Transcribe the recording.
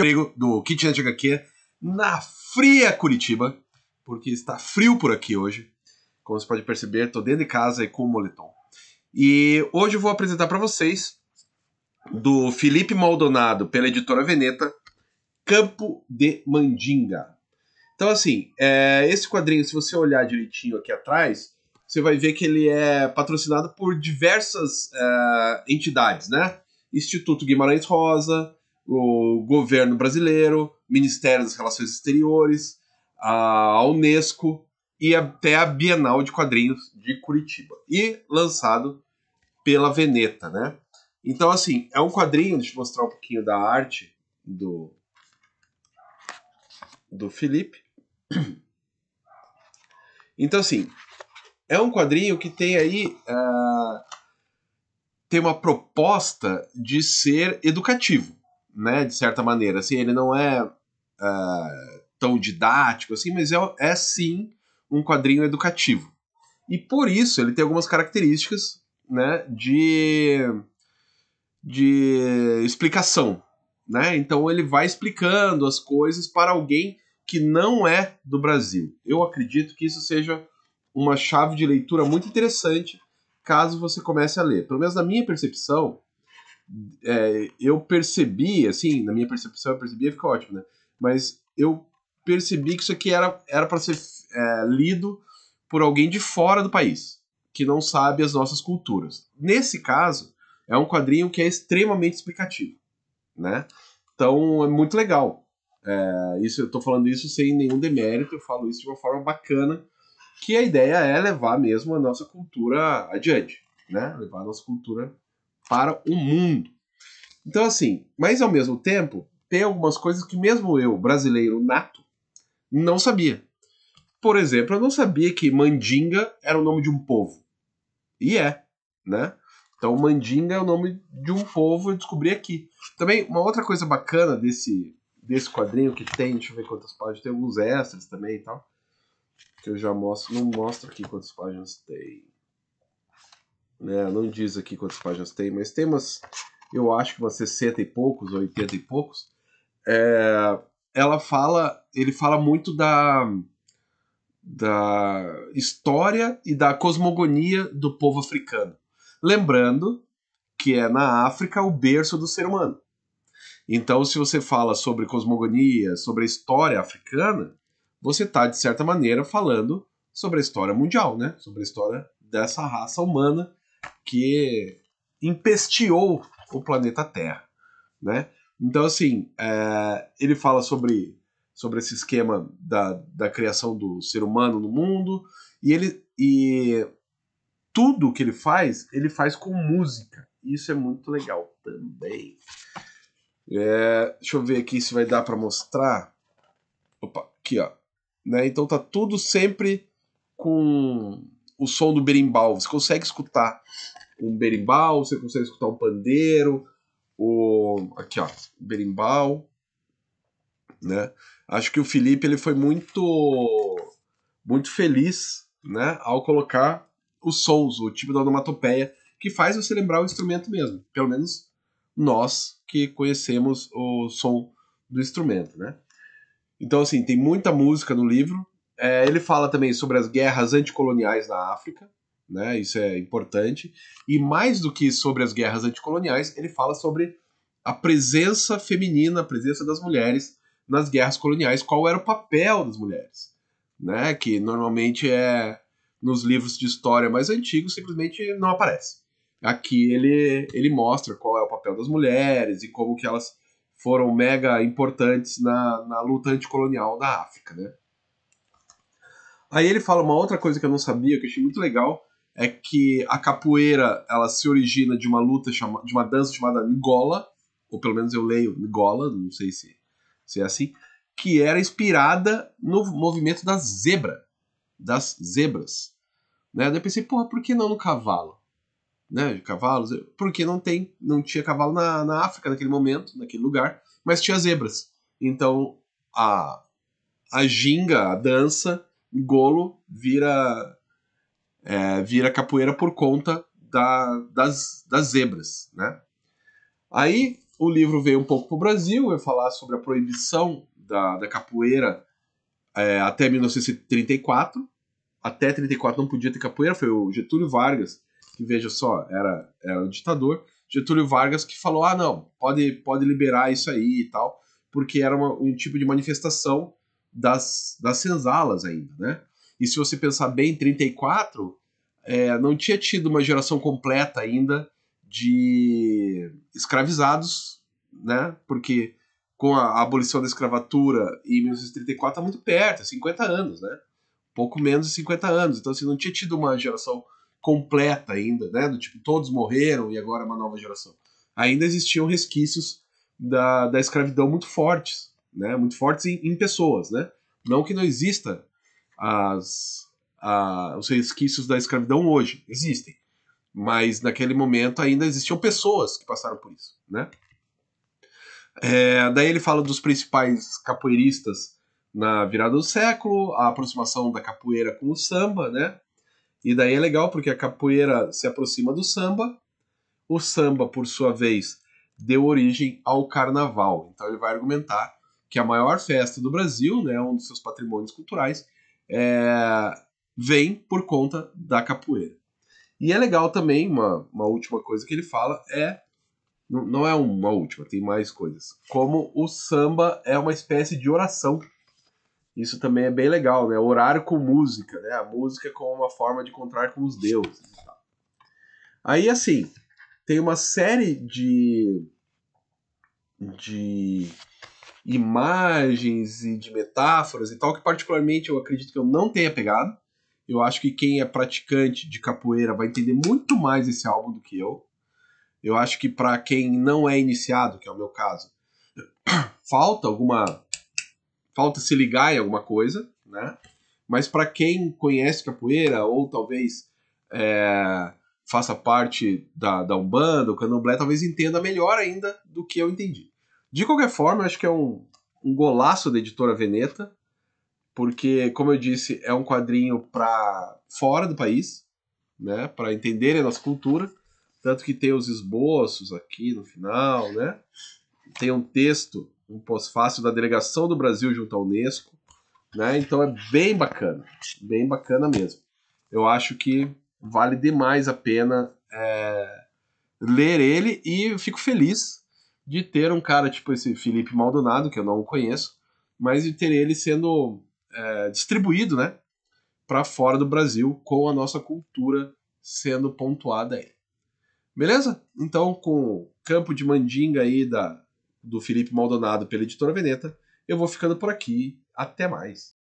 emprego do Kitchen de HQ na fria Curitiba, porque está frio por aqui hoje. Como você pode perceber, estou dentro de casa e com o moletom. E hoje eu vou apresentar para vocês do Felipe Maldonado pela editora Veneta, Campo de Mandinga. Então, assim, é, esse quadrinho, se você olhar direitinho aqui atrás, você vai ver que ele é patrocinado por diversas é, entidades, né? Instituto Guimarães Rosa, o governo brasileiro, Ministério das Relações Exteriores, a Unesco e até a Bienal de Quadrinhos de Curitiba. E lançado pela Veneta, né? Então, assim, é um quadrinho, deixa eu mostrar um pouquinho da arte do, do Felipe. Então, assim, é um quadrinho que tem aí. Uh, tem uma proposta de ser educativo né, de certa maneira. Assim, ele não é uh, tão didático, assim, mas é, é sim um quadrinho educativo. E por isso ele tem algumas características né, de, de explicação. Né? Então ele vai explicando as coisas para alguém que não é do Brasil. Eu acredito que isso seja uma chave de leitura muito interessante caso você comece a ler. Pelo menos na minha percepção, é, eu percebi, assim, na minha percepção, eu percebia, fica ótimo, né? Mas eu percebi que isso aqui era era para ser é, lido por alguém de fora do país, que não sabe as nossas culturas. Nesse caso, é um quadrinho que é extremamente explicativo, né? Então, é muito legal. É, isso, eu tô falando isso sem nenhum demérito, eu falo isso de uma forma bacana, que a ideia é levar mesmo a nossa cultura adiante, né? Levar a nossa cultura para o mundo. Então, assim, mas ao mesmo tempo, tem algumas coisas que mesmo eu, brasileiro nato, não sabia. Por exemplo, eu não sabia que Mandinga era o nome de um povo. E é, né? Então, Mandinga é o nome de um povo, eu descobri aqui. Também, uma outra coisa bacana desse, desse quadrinho que tem, deixa eu ver quantas páginas, tem alguns extras também e tal, que eu já mostro, não mostro aqui quantas páginas tem né? Não diz aqui quantas páginas tem, mas tem umas, eu acho que umas 60 e poucos, 80 e poucos. É, ela fala, ele fala muito da da história e da cosmogonia do povo africano. Lembrando que é na África o berço do ser humano. Então, se você fala sobre cosmogonia, sobre a história africana, você está, de certa maneira, falando sobre a história mundial, né? sobre a história dessa raça humana que empesteou o planeta Terra, né? Então, assim, é, ele fala sobre, sobre esse esquema da, da criação do ser humano no mundo, e ele e tudo que ele faz, ele faz com música. Isso é muito legal também. É, deixa eu ver aqui se vai dar para mostrar. Opa, aqui, ó. Né? Então tá tudo sempre com o som do berimbau. Você consegue escutar um berimbau, você consegue escutar um pandeiro, o aqui ó, berimbau, né? Acho que o Felipe ele foi muito muito feliz, né, ao colocar os sons, o tipo da onomatopeia que faz você lembrar o instrumento mesmo. Pelo menos nós que conhecemos o som do instrumento, né? Então assim, tem muita música no livro, é, ele fala também sobre as guerras anticoloniais na África, né? Isso é importante. E mais do que sobre as guerras anticoloniais, ele fala sobre a presença feminina, a presença das mulheres nas guerras coloniais, qual era o papel das mulheres, né? Que normalmente é nos livros de história mais antigos simplesmente não aparece. Aqui ele ele mostra qual é o papel das mulheres e como que elas foram mega importantes na, na luta anticolonial da África, né? Aí ele fala uma outra coisa que eu não sabia, que eu achei muito legal, é que a capoeira ela se origina de uma luta chama, de uma dança chamada Ngola, ou pelo menos eu leio Ngola, não sei se, se é assim, que era inspirada no movimento da zebra, das zebras. Né? Daí eu pensei, porra, por que não no cavalo? Né, de cavalos, eh, porque não tem, não tinha cavalo na, na África naquele momento, naquele lugar, mas tinha zebras. Então a a ginga, a dança, Golo vira é, vira capoeira por conta da, das, das zebras, né? Aí o livro veio um pouco para o Brasil, eu falar sobre a proibição da, da capoeira é, até 1934. Até 34 não podia ter capoeira, foi o Getúlio Vargas, que veja só, era, era o ditador. Getúlio Vargas que falou: ah, não, pode, pode liberar isso aí e tal, porque era uma, um tipo de manifestação das, das senzalas ainda, né? E se você pensar bem, 34 é, não tinha tido uma geração completa ainda de escravizados, né? Porque com a abolição da escravatura em 1934 está muito perto, 50 anos, né? Pouco menos de 50 anos. Então, assim, não tinha tido uma geração completa ainda, né? Do tipo, todos morreram e agora é uma nova geração. Ainda existiam resquícios da, da escravidão muito fortes né, muito fortes em, em pessoas, né? Não que não exista as, a, os resquícios da escravidão hoje, existem, mas naquele momento ainda existiam pessoas que passaram por isso, né? É, daí ele fala dos principais capoeiristas na virada do século, a aproximação da capoeira com o samba, né? E daí é legal porque a capoeira se aproxima do samba, o samba, por sua vez, deu origem ao carnaval. Então ele vai argumentar que é a maior festa do Brasil, né, um dos seus patrimônios culturais, é, vem por conta da capoeira. E é legal também, uma, uma última coisa que ele fala é. Não, é uma última, tem mais coisas. Como o samba é uma espécie de oração. Isso também é bem legal, né? Orar com música, né? A música como uma forma de encontrar com os deuses. Aí, assim, tem uma série de. de imagens e de metáforas e tal, que particularmente eu acredito que eu não tenha pegado. Eu acho que quem é praticante de capoeira vai entender muito mais esse álbum do que eu. Eu acho que para quem não é iniciado, que é o meu caso, falta alguma falta se ligar em alguma coisa, né? Mas para quem conhece capoeira ou talvez é, faça parte da, da Umbanda, o Candomblé, talvez entenda melhor ainda do que eu entendi. De qualquer forma, acho que é um, um golaço da editora Veneta, porque, como eu disse, é um quadrinho para fora do país, né? Para entenderem a nossa cultura. Tanto que tem os esboços aqui no final, né? Tem um texto, um pós-fácil da delegação do Brasil junto à Unesco, né? Então é bem bacana, bem bacana mesmo. Eu acho que vale demais a pena é, ler ele e fico feliz de ter um cara tipo esse Felipe Maldonado, que eu não conheço, mas de ter ele sendo é, distribuído, né, para fora do Brasil, com a nossa cultura sendo pontuada aí. Beleza? Então, com o campo de mandinga aí da, do Felipe Maldonado pela Editora Veneta, eu vou ficando por aqui. Até mais!